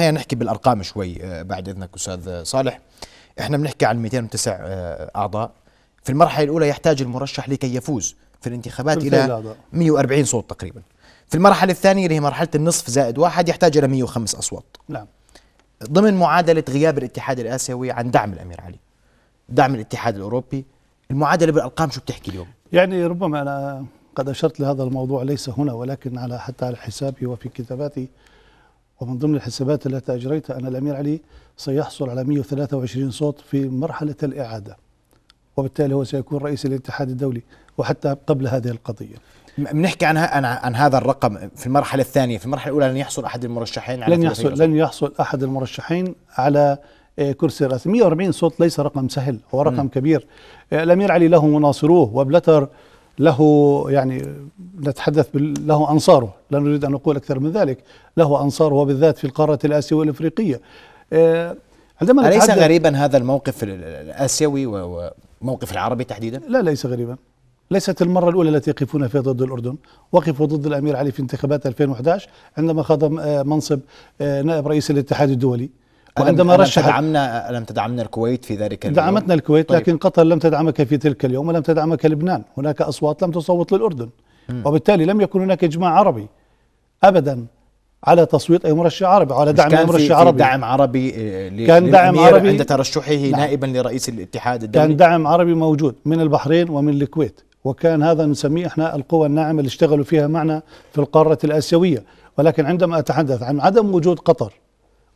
خلينا نحكي بالارقام شوي آه، بعد اذنك استاذ صالح احنا بنحكي عن 209 آه، اعضاء في المرحله الاولى يحتاج المرشح لكي يفوز في الانتخابات الى 140 صوت تقريبا في المرحله الثانيه اللي هي مرحله النصف زائد واحد يحتاج الى 105 اصوات نعم ضمن معادله غياب الاتحاد الاسيوي عن دعم الامير علي دعم الاتحاد الاوروبي المعادله بالارقام شو بتحكي اليوم يعني ربما انا قد اشرت لهذا الموضوع ليس هنا ولكن على حتى على حسابي وفي كتاباتي ومن ضمن الحسابات التي أجريتها أن الأمير علي سيحصل على 123 صوت في مرحلة الإعادة وبالتالي هو سيكون رئيس الاتحاد الدولي وحتى قبل هذه القضية بنحكي عن عن هذا الرقم في المرحله الثانيه في المرحله الاولى لن يحصل احد المرشحين على لن يحصل لن يحصل احد المرشحين على آه، كرسي الرئاسة 140 صوت ليس رقم سهل هو رقم م. كبير آه، الامير علي له مناصروه وبلتر له يعني نتحدث له أنصاره لا نريد أن نقول أكثر من ذلك له أنصاره وبالذات في القارة الآسيوية والإفريقية آه، عندما أليس غريبا هذا الموقف الآسيوي وموقف العربي تحديدا؟ لا ليس غريبا ليست المرة الأولى التي يقفون فيها ضد الأردن وقفوا ضد الأمير علي في انتخابات 2011 عندما خاض آه، منصب آه، نائب رئيس الاتحاد الدولي وعندما رشح دعمنا لم تدعمنا الكويت في ذلك اليوم دعمتنا الكويت طيب. لكن قطر لم تدعمك في تلك اليوم ولم تدعمك لبنان هناك أصوات لم تصوت للأردن م. وبالتالي لم يكن هناك إجماع عربي أبدا على تصويت اي مرشح عربي على دعم اي مرشح عربي دعم عربي آه، كان دعم عربي عند ترشحه نعم. نائبا لرئيس الاتحاد الدولي كان دعم عربي موجود من البحرين ومن الكويت وكان هذا نسميه احنا القوى الناعمه اللي اشتغلوا فيها معنا في القاره الاسيويه ولكن عندما اتحدث عن عدم وجود قطر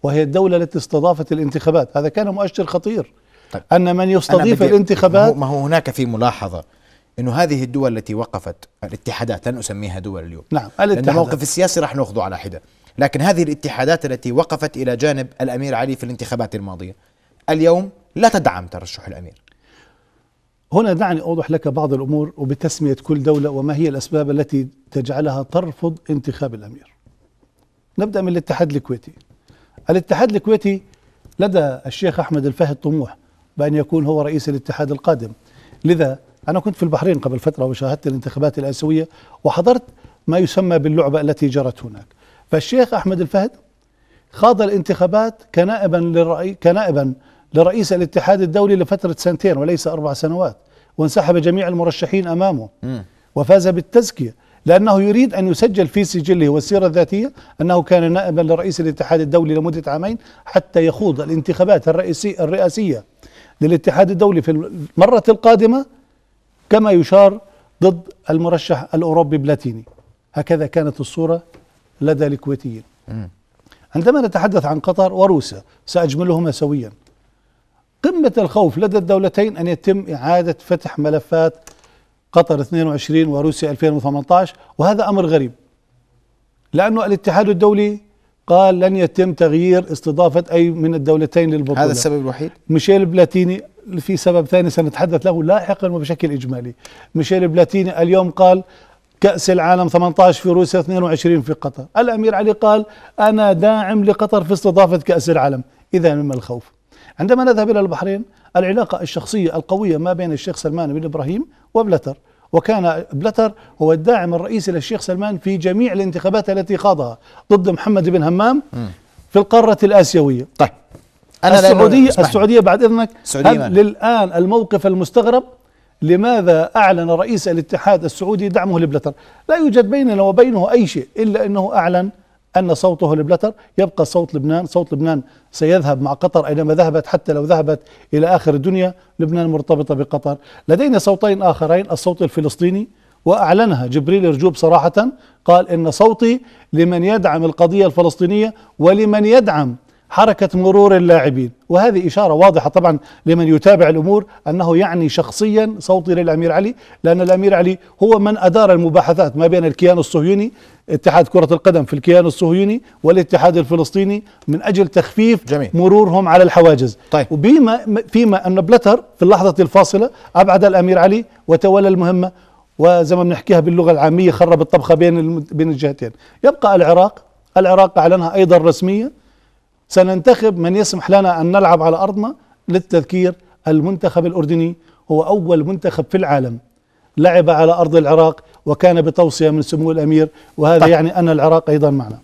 وهي الدولة التي استضافت الانتخابات هذا كان مؤشر خطير طيب. أن من يستضيف الانتخابات ما هو هناك في ملاحظة انه هذه الدول التي وقفت الاتحادات لن اسميها دول اليوم نعم الاتحادات لان الموقف السياسي راح ناخذه على حده لكن هذه الاتحادات التي وقفت الى جانب الامير علي في الانتخابات الماضيه اليوم لا تدعم ترشح الامير هنا دعني اوضح لك بعض الامور وبتسميه كل دوله وما هي الاسباب التي تجعلها ترفض انتخاب الامير نبدا من الاتحاد الكويتي الاتحاد الكويتي لدى الشيخ أحمد الفهد طموح بأن يكون هو رئيس الاتحاد القادم لذا أنا كنت في البحرين قبل فترة وشاهدت الانتخابات الآسيوية وحضرت ما يسمى باللعبة التي جرت هناك فالشيخ أحمد الفهد خاض الانتخابات كنائبا للرئي كنائبا لرئيس الاتحاد الدولي لفترة سنتين وليس أربع سنوات وانسحب جميع المرشحين أمامه وفاز بالتزكية لأنه يريد أن يسجل في سجله والسيرة الذاتية أنه كان نائبا لرئيس الاتحاد الدولي لمدة عامين حتى يخوض الانتخابات الرئيسية, الرئاسية للاتحاد الدولي في المرة القادمة كما يشار ضد المرشح الأوروبي بلاتيني هكذا كانت الصورة لدى الكويتيين عندما نتحدث عن قطر وروسيا سأجملهما سويا قمة الخوف لدى الدولتين أن يتم إعادة فتح ملفات قطر 22 وروسيا 2018 وهذا أمر غريب لأنه الاتحاد الدولي قال لن يتم تغيير استضافة أي من الدولتين للبطولة هذا السبب الوحيد؟ ميشيل بلاتيني في سبب ثاني سنتحدث له لاحقا وبشكل إجمالي ميشيل بلاتيني اليوم قال كأس العالم 18 في روسيا 22 في قطر الأمير علي قال أنا داعم لقطر في استضافة كأس العالم إذا مما الخوف عندما نذهب إلى البحرين العلاقة الشخصية القوية ما بين الشيخ سلمان بن إبراهيم وبلتر وكان بلتر هو الداعم الرئيسي للشيخ سلمان في جميع الانتخابات التي خاضها ضد محمد بن همام في القارة الآسيوية طيب أنا السعودية السعودية بعد إذنك للآن الموقف المستغرب لماذا أعلن رئيس الاتحاد السعودي دعمه لبلتر لا يوجد بيننا وبينه أي شيء إلا أنه أعلن أن صوته لبلتر يبقى صوت لبنان صوت لبنان سيذهب مع قطر أينما ذهبت حتى لو ذهبت إلى آخر الدنيا لبنان مرتبطة بقطر لدينا صوتين آخرين الصوت الفلسطيني وأعلنها جبريل رجوب صراحة قال إن صوتي لمن يدعم القضية الفلسطينية ولمن يدعم حركة مرور اللاعبين وهذه إشارة واضحة طبعا لمن يتابع الأمور أنه يعني شخصيا صوتي للأمير علي لأن الأمير علي هو من أدار المباحثات ما بين الكيان الصهيوني اتحاد كرة القدم في الكيان الصهيوني والاتحاد الفلسطيني من أجل تخفيف جميل. مرورهم على الحواجز طيب. وبما فيما أن بلتر في اللحظة الفاصلة أبعد الأمير علي وتولى المهمة وزي ما بنحكيها باللغة العامية خرب الطبخة بين بين الجهتين يبقى العراق العراق أعلنها أيضا رسميا سننتخب من يسمح لنا أن نلعب على أرضنا للتذكير المنتخب الأردني هو أول منتخب في العالم لعب على أرض العراق وكان بتوصية من سمو الأمير وهذا طيب. يعني أن العراق أيضا معنا